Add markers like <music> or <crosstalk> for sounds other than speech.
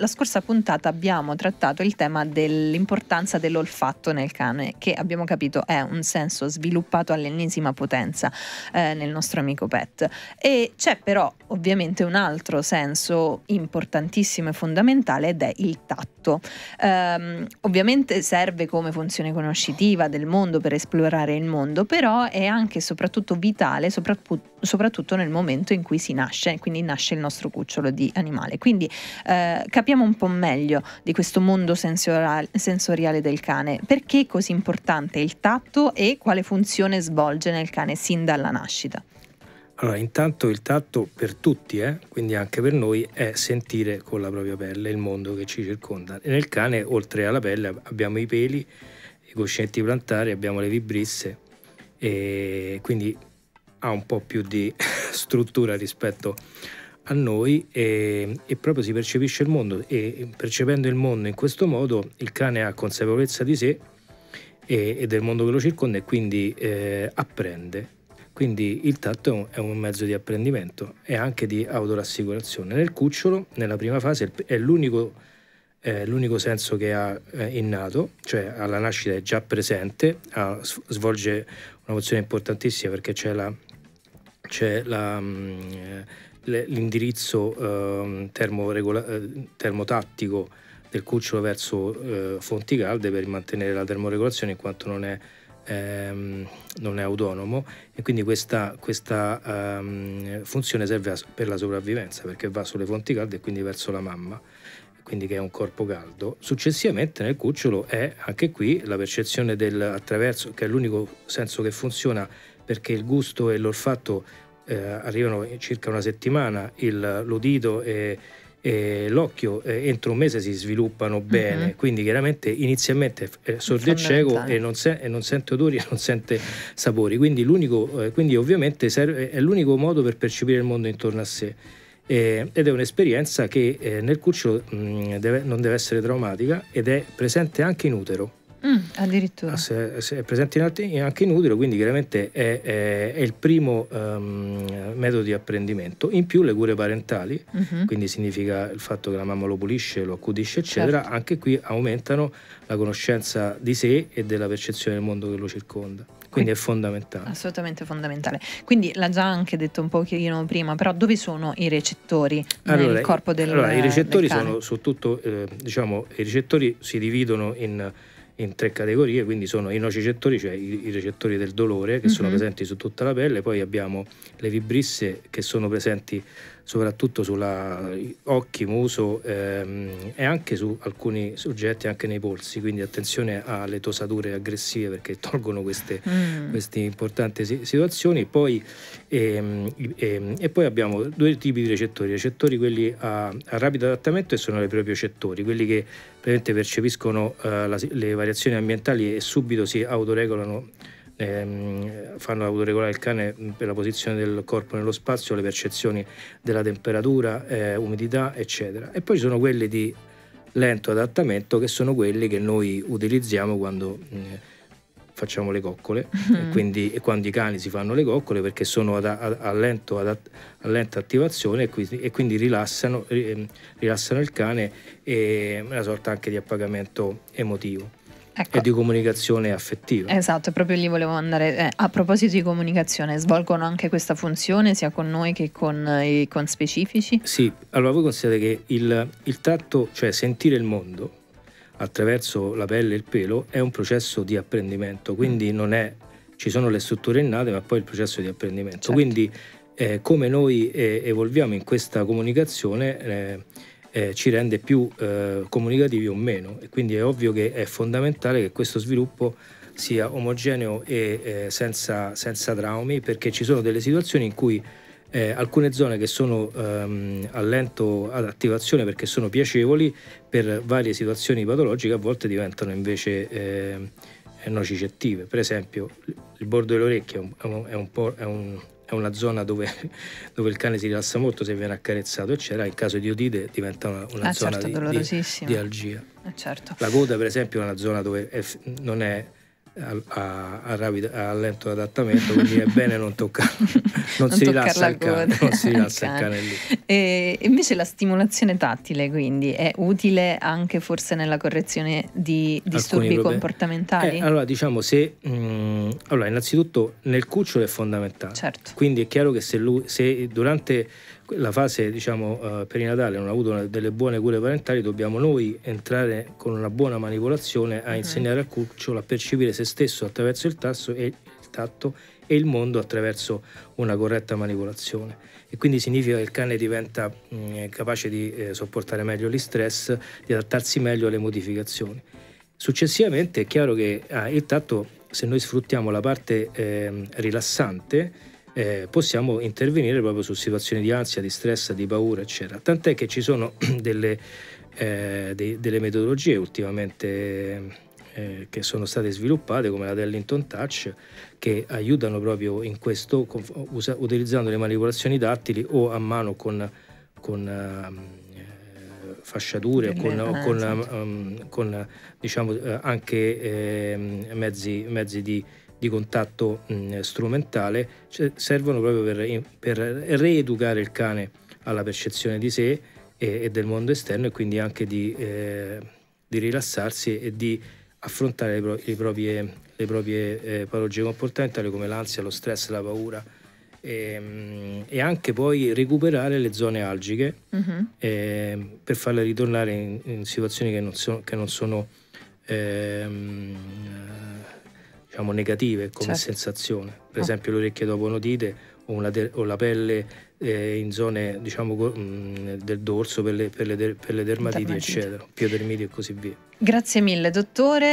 la scorsa puntata abbiamo trattato il tema dell'importanza dell'olfatto nel cane, che abbiamo capito è un senso sviluppato all'ennesima potenza eh, nel nostro amico pet. E c'è però ovviamente un altro senso importantissimo e fondamentale ed è il tatto. Um, ovviamente serve come funzione conoscitiva del mondo per esplorare il mondo, però è anche e soprattutto vitale, soprattutto soprattutto nel momento in cui si nasce, quindi nasce il nostro cucciolo di animale. Quindi eh, capite Sappiamo un po' meglio di questo mondo sensoriale del cane, perché è così importante il tatto e quale funzione svolge nel cane sin dalla nascita. Allora, intanto il tatto per tutti, eh? quindi anche per noi, è sentire con la propria pelle il mondo che ci circonda. E nel cane, oltre alla pelle, abbiamo i peli, i coscienti plantari, abbiamo le vibrisse, e quindi ha un po' più di <laughs> struttura rispetto a noi e, e, proprio si percepisce il mondo e percependo il mondo in questo modo il cane ha consapevolezza di sé e, e del mondo che lo circonda e quindi eh, apprende. Quindi il tatto è un mezzo di apprendimento e anche di autorassicurazione. Nel cucciolo, nella prima fase, è l'unico, eh, l'unico senso che ha eh, innato, cioè alla nascita è già presente, ha, svolge una funzione importantissima perché c'è la, c'è la mh, mm, l'indirizzo ehm, eh, termotattico del cucciolo verso eh, fonti calde per mantenere la termoregolazione in quanto non è, ehm, non è autonomo e quindi questa, questa ehm, funzione serve per la sopravvivenza perché va sulle fonti calde e quindi verso la mamma quindi che è un corpo caldo. Successivamente nel cucciolo è anche qui la percezione del attraverso, che è l'unico senso che funziona perché il gusto e l'olfatto eh, arrivano circa una settimana, il, l'udito e, e l'occhio eh, entro un mese si sviluppano mhm. bene, mm-hmm. quindi chiaramente inizialmente eh, sorge cieco e non, se, e non, sente odori e non sente sapori, quindi, eh, quindi ovviamente serve, è l'unico modo per percepire il mondo intorno a sé. Eh, ed è un'esperienza che eh, nel cucciolo mm, non deve essere traumatica ed è presente anche in utero. Mm, addirittura. Ah, se, se è presente in anche in utero, quindi chiaramente è, è, è il primo um, metodo di apprendimento. In più le cure parentali, mm -hmm. quindi significa il fatto che la mamma lo pulisce, lo accudisce, eccetera, certo. anche qui aumentano la conoscenza di sé e della percezione del mondo che lo circonda quindi è fondamentale. Assolutamente fondamentale. Quindi l'ha già anche detto un pochino prima, però dove sono i recettori allora, nel corpo del Allora, i recettori sono su tutto, eh, diciamo, i recettori si dividono in in tre categorie, quindi sono i nocicettori, cioè i, i recettori del dolore che mm-hmm. sono mhm. presenti su tutta la pelle, poi abbiamo le vibrisse che sono presenti soprattutto sulla occhi, muso ehm, e anche su alcuni soggetti anche nei polsi, quindi attenzione alle tosature aggressive perché tolgono queste, mm. queste importanti situazioni. Poi, ehm, ehm, e poi abbiamo due tipi di recettori, recettori quelli a, a rapido adattamento e sono i propriocettori, quelli che percepiscono eh, la, le variazioni ambientali e subito si autoregolano ehm, fanno autoregolare il cane per la posizione del corpo nello spazio, le percezioni della temperatura, eh, umidità, eccetera. E poi ci sono quelli di lento adattamento che sono quelli che noi utilizziamo quando eh, facciamo le coccole mm-hmm. e quindi e quando i cani si fanno le coccole perché sono ad, a, a, lento, ad, a, lenta attivazione e, qui, e quindi rilassano, ehm, rilassano, il cane e una sorta anche di appagamento emotivo. Ecco. e di comunicazione affettiva. Esatto, proprio lì volevo andare. Eh, a proposito di comunicazione, svolgono anche questa funzione sia con noi che con eh, i con specifici? Sì, allora voi considerate che il, il tatto, cioè sentire il mondo attraverso la pelle e il pelo, è un processo di apprendimento, quindi mm. non è, ci sono le strutture innate, ma poi il processo di apprendimento. Certo. Quindi eh, come noi eh, evolviamo in questa comunicazione eh, eh, ci rende più eh, comunicativi o meno e quindi è ovvio che è fondamentale che questo sviluppo sia omogeneo e eh, senza, senza, traumi perché ci sono delle situazioni in cui eh, alcune zone che sono ehm, a lento ad attivazione perché sono piacevoli per varie situazioni patologiche a volte diventano invece ehm, nocicettive per esempio il bordo dell'orecchia è un, è un, è un, è una zona dove, <laughs> dove, il cane si rilassa molto se viene accarezzato, eccetera. In caso di odite diventa una, una ah, zona certo, di, di, di, algia. Ah, certo. La coda, per esempio, è una zona dove è, non è a, a, a, rapido, a lento adattamento, quindi è bene non toccare, <laughs> non, non, si rilassa il cane, non si <laughs> rilassa il cane lì. E invece la stimolazione tattile quindi è utile anche forse nella correzione di disturbi comportamentali? Eh, allora diciamo se, mh, mm, allora innanzitutto nel cucciolo è fondamentale, certo. quindi è chiaro che se, lui, se durante la fase diciamo, eh, perinatale non ha avuto una, delle buone cure parentali, dobbiamo noi entrare con una buona manipolazione a mm-hmm. insegnare al cucciolo a percepire se stesso attraverso il, tasso e, il tatto e il mondo attraverso una corretta manipolazione. E quindi significa che il cane diventa mh, mm, capace di eh, sopportare meglio gli stress, di adattarsi meglio alle modificazioni. Successivamente è chiaro che ah, il tatto, se noi sfruttiamo la parte eh, rilassante, eh, possiamo intervenire proprio su situazioni di ansia, di stress, di paura, eccetera. Tant'è che ci sono <clears throat> delle, eh, dei, delle metodologie ultimamente eh, che sono state sviluppate come la Dellington Touch che aiutano proprio in questo usa, utilizzando le manipolazioni tattili o a mano con, con ehm, eh, fasciature con, o con, um, con diciamo, eh, anche ehm, mezzi, mezzi, di, di contatto mh, mm, strumentale cioè, servono proprio per, per reeducare il cane alla percezione di sé e, e del mondo esterno e quindi anche di, eh, di rilassarsi e di affrontare le, pro le proprie, le proprie eh, patologie comportamentali come l'ansia, lo stress, la paura e, ehm, e, anche poi recuperare le zone algiche uh -huh. eh, per farle ritornare in, in situazioni che non sono, che non sono ehm, diciamo, negative come certo. sensazione, per ah. esempio le orecchie dopo notite o, de- o la pelle eh, in zone diciamo, mh, mm, del dorso per le, per le, der- per le dermatiti, dermatiti, eccetera, piodermiti e così via. Grazie mille, dottore.